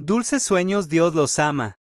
Dulces sueños Dios los ama.